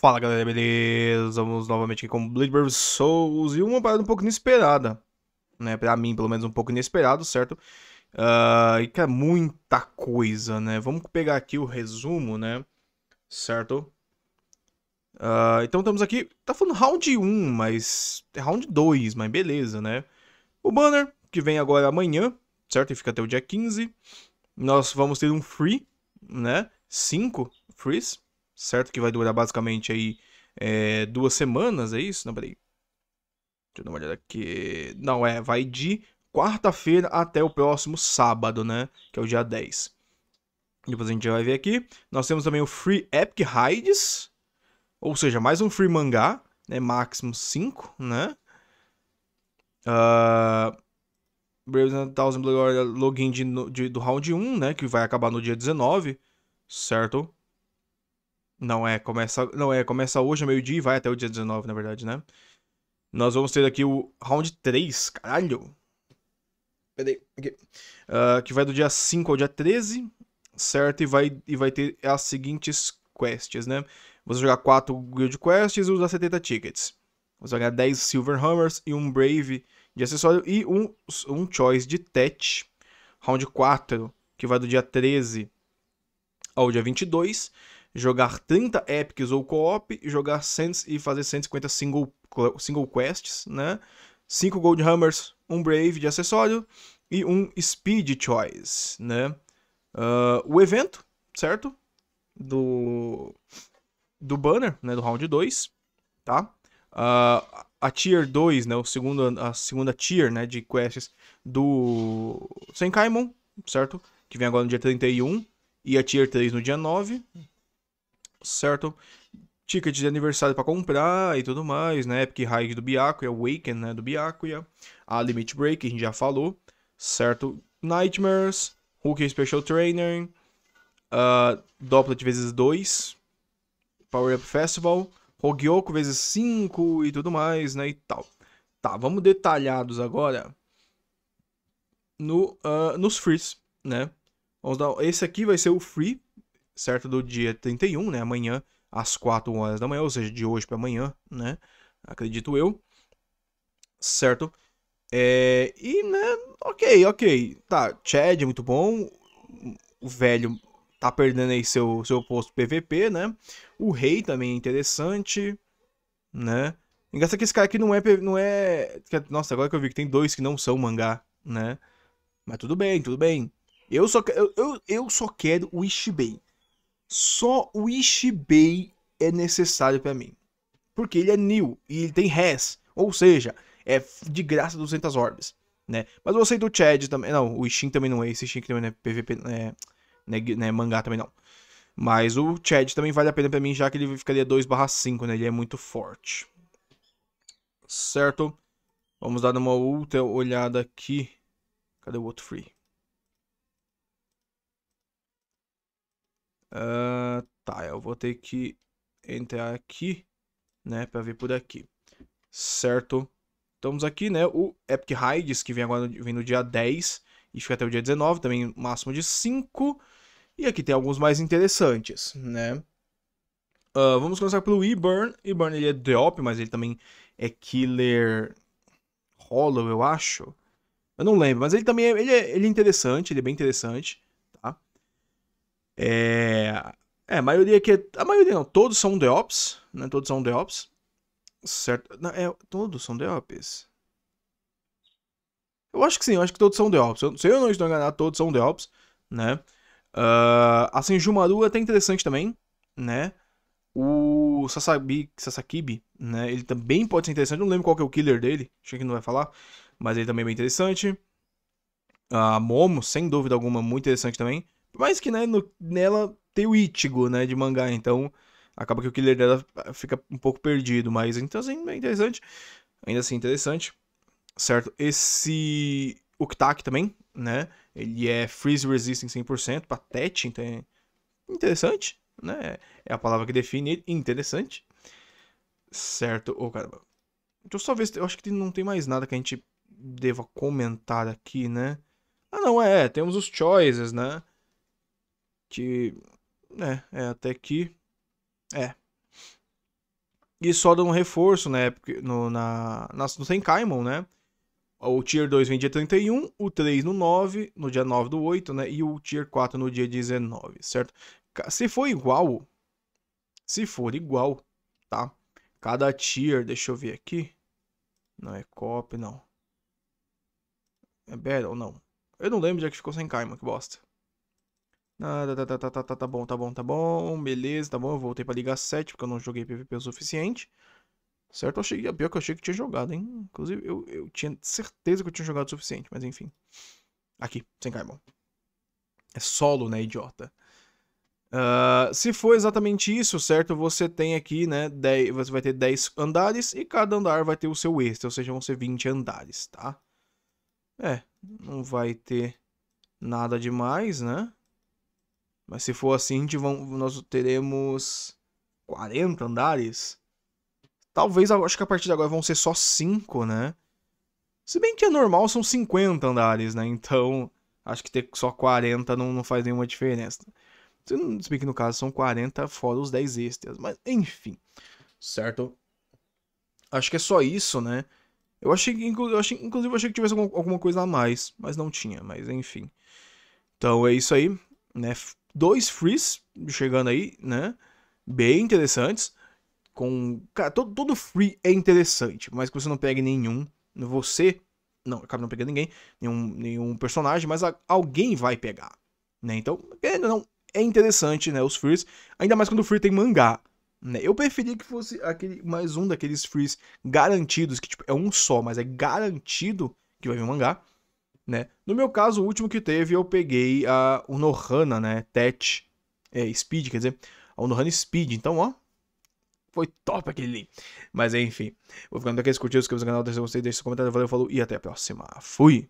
Fala galera, beleza? Vamos novamente aqui com Bloodborne Souls e uma parada um pouco inesperada, né? Pra mim, pelo menos um pouco inesperado, certo? Uh, e que é muita coisa, né? Vamos pegar aqui o resumo, né? Certo? Uh, então estamos aqui, tá falando round 1, mas é round 2, mas beleza, né? O banner, que vem agora amanhã, certo? E fica até o dia 15. Nós vamos ter um free, né? 5 frees certo? Que vai durar basicamente aí é, duas semanas, é isso? Não, peraí. Deixa eu dar uma olhada aqui. Não, é, vai de quarta-feira até o próximo sábado, né? Que é o dia 10. Depois a gente vai ver aqui. Nós temos também o Free Epic Hides, ou seja, mais um Free Mangá, né? Máximo 5, né? Uh, ah, Braves and Thousand Blood login de, de, do round 1, né? Que vai acabar no dia 19, certo? Não é, começa, não é, começa hoje meio-dia e vai até o dia 19, na verdade, né? Nós vamos ter aqui o round 3, caralho. Peraí, aqui. Uh, que vai do dia 5 ao dia 13, certo? E vai, e vai ter as seguintes quests, né? Você jogar 4 Guild Quests e usar 70 tickets. Você vai ganhar 10 Silver Hammers e um Brave de acessório e um, um Choice de tet. Round 4, que vai do dia 13 ao dia 22 jogar 30 epics ou co-op, jogar 100 e fazer 150 single, single quests, né? 5 Gold Hammers, um Brave de acessório e um Speed Choice, né? Uh, o evento, certo? Do, do banner, né? Do round 2, tá? Uh, a tier 2, né? O segundo, a segunda tier, né? De quests do Senkaimon, certo? Que vem agora no dia 31 e a tier 3 no dia 9, certo? Ticket de aniversário para comprar e tudo mais, né? Epic High do Byakuya, é Awaken, né, do Byakuya, a Limit Break, a gente já falou, certo? Nightmares, Hulk Special Trainer, uh, ah, Dopplet vezes 2, Power Up Festival, Hogyoku vezes 5 e tudo mais, né, e tal. Tá, vamos detalhados agora no, uh, nos frees, né? Vamos dar, esse aqui vai ser o free, certo do dia 31, né, amanhã, às 4 horas da manhã, ou seja, de hoje para amanhã, né, acredito eu, certo? É, e, né, ok, ok, tá, Chad muito bom, o velho tá perdendo aí seu, seu posto PVP, né, o rei também é interessante, né, engraçado que esse cara aqui não é, não é, é, nossa, agora que eu vi que tem dois que não são mangá, né, mas tudo bem, tudo bem. Eu só, eu, eu, eu só quero o Ishibei. Só o Ishibei é necessário para mim. Porque ele é new e ele tem res, ou seja, é de graça 200 orbes, né? Mas eu aceito o Chad também, não, o Ishin também não é, esse Ishin também não é PVP, né, né, né, mangá também não. Mas o Chad também vale a pena para mim, já que ele ficaria 2/5, né? Ele é muito forte. Certo? Vamos dar uma outra olhada aqui. Cadê o outro free? Uh, tá, eu vou ter que entrar aqui, né, para ver por aqui. Certo? Estamos aqui, né, o Epic Hides, que vem agora vem no dia 10 e fica até o dia 19, também máximo de 5. E aqui tem alguns mais interessantes, né? Uh, vamos começar pelo Eburn. Eburn ele é drop, mas ele também é killer hollow, eu acho. Eu não lembro, mas ele também é, ele é, ele é interessante, ele é bem interessante. É, é, a maioria que é, A maioria não, todos são DEOps, né? Todos são DEOps. Certo? Não, é, todos são DEOps. Eu acho que sim, eu acho que todos são DEOps. Eu, se eu não estou enganado, todos são DEOps, né? Uh, a Senjumaru é até interessante também, né? O Sasabi, Sasakibi, né? Ele também pode ser interessante. não lembro qual que é o killer dele. Acho que não vai falar. Mas ele também é bem interessante. A ah, Momo, sem dúvida alguma, muito interessante também mais que, né, no, nela tem o Ichigo, né, de mangá, então acaba que o killer dela fica um pouco perdido, mas então assim, é interessante. Ainda assim, interessante. Certo? Esse Uktak também, né? Ele é freeze resistant 100% para TET, então é interessante, né? É a palavra que define ele, interessante. Certo? Ô, oh, caramba. Deixa eu só ver se eu acho que não tem mais nada que a gente deva comentar aqui, né? Ah, não, é, temos os choices, né? Que. né, é até que. É. E só dá um reforço, né? Porque no, na, na, no Tenkaimon, né? O Tier 2 vem dia 31, o 3 no 9, no dia 9 do 8, né? E o Tier 4 no dia 19, certo? Se for igual, se for igual, tá? Cada tier, deixa eu ver aqui. Não é copy, não. É battle, não. Eu não lembro já que ficou sem Kaima, que bosta. Nada, ah, tá, tá, tá, tá, tá, tá, tá bom, tá bom, tá bom. Beleza, tá bom. Eu voltei pra ligar 7 porque eu não joguei PVP o suficiente. Certo? Eu achei, pior que eu achei que tinha jogado, hein? Inclusive, eu, eu tinha certeza que eu tinha jogado o suficiente, mas enfim. Aqui, sem bom É solo, né, idiota? Uh, se for exatamente isso, certo? Você tem aqui, né? 10, você vai ter 10 andares e cada andar vai ter o seu extra, ou seja, vão ser 20 andares, tá? É, não vai ter nada demais, né? Mas se for assim, vão, nós teremos 40 andares. Talvez, acho que a partir de agora vão ser só 5, né? Se bem que é normal, são 50 andares, né? Então, acho que ter só 40 não, não faz nenhuma diferença. Se bem que no caso são 40 fora os 10 extras. Mas, enfim. Certo? Acho que é só isso, né? Eu achei, eu achei inclusive, eu achei que tivesse alguma coisa a mais, mas não tinha, mas enfim. Então é isso aí, né? dois frees chegando aí, né? Bem interessantes. Com. Cara, todo, todo free é interessante, mas que você não pegue nenhum. Você. Não, acaba não pegando ninguém, nenhum, nenhum personagem, mas a, alguém vai pegar. Né? Então, é, não, é interessante, né? Os frees. Ainda mais quando o free tem mangá. Né? Eu preferia que fosse aquele mais um daqueles frees garantidos, que tipo, é um só, mas é garantido que vai vir um mangá né? No meu caso, o último que teve, eu peguei a Unohana, né? Tet, é, Speed, quer dizer, a Unohana Speed. Então, ó, foi top aquele ali. Mas enfim, vou ficando aqui, se curtiu, inscreva-se no canal, deixa o gostei, deixa seu comentário, valeu, falou e até a próxima. Fui!